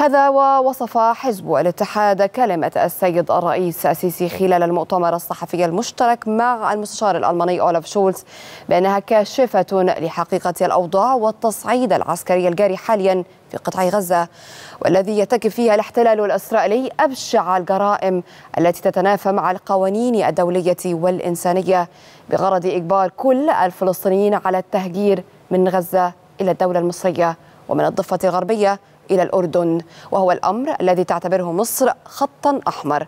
هذا ووصف حزب الاتحاد كلمة السيد الرئيس السيسي خلال المؤتمر الصحفي المشترك مع المستشار الألماني أولف شولز بأنها كاشفة لحقيقة الأوضاع والتصعيد العسكري الجاري حاليا في قطاع غزة والذي يتكف فيها الاحتلال الإسرائيلي أبشع الجرائم التي تتنافى مع القوانين الدولية والإنسانية بغرض إجبار كل الفلسطينيين على التهجير من غزة إلى الدولة المصرية ومن الضفة الغربية إلى الأردن وهو الأمر الذي تعتبره مصر خطا أحمر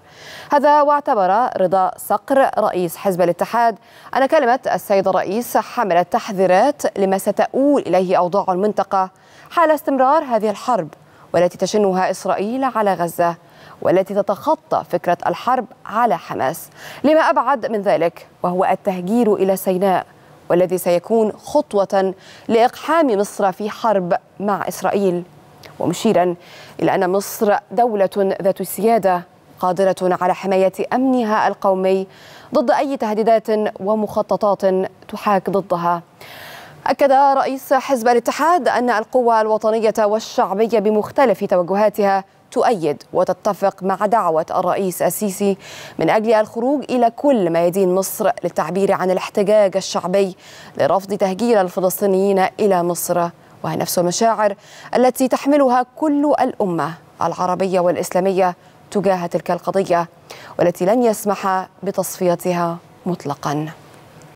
هذا واعتبر رضا صقر رئيس حزب الاتحاد أن كلمة السيد الرئيس حملت تحذيرات لما ستؤول إليه أوضاع المنطقة حال استمرار هذه الحرب والتي تشنها إسرائيل على غزة والتي تتخطى فكرة الحرب على حماس لما أبعد من ذلك وهو التهجير إلى سيناء والذي سيكون خطوة لإقحام مصر في حرب مع إسرائيل ومشيرا إلى أن مصر دولة ذات سيادة قادرة على حماية أمنها القومي ضد أي تهديدات ومخططات تحاك ضدها أكد رئيس حزب الاتحاد أن القوى الوطنية والشعبية بمختلف توجهاتها تؤيد وتتفق مع دعوة الرئيس السيسي من أجل الخروج إلى كل ميادين مصر للتعبير عن الاحتجاج الشعبي لرفض تهجير الفلسطينيين إلى مصر وهي نفس المشاعر التي تحملها كل الامه العربيه والاسلاميه تجاه تلك القضيه والتي لن يسمح بتصفيتها مطلقا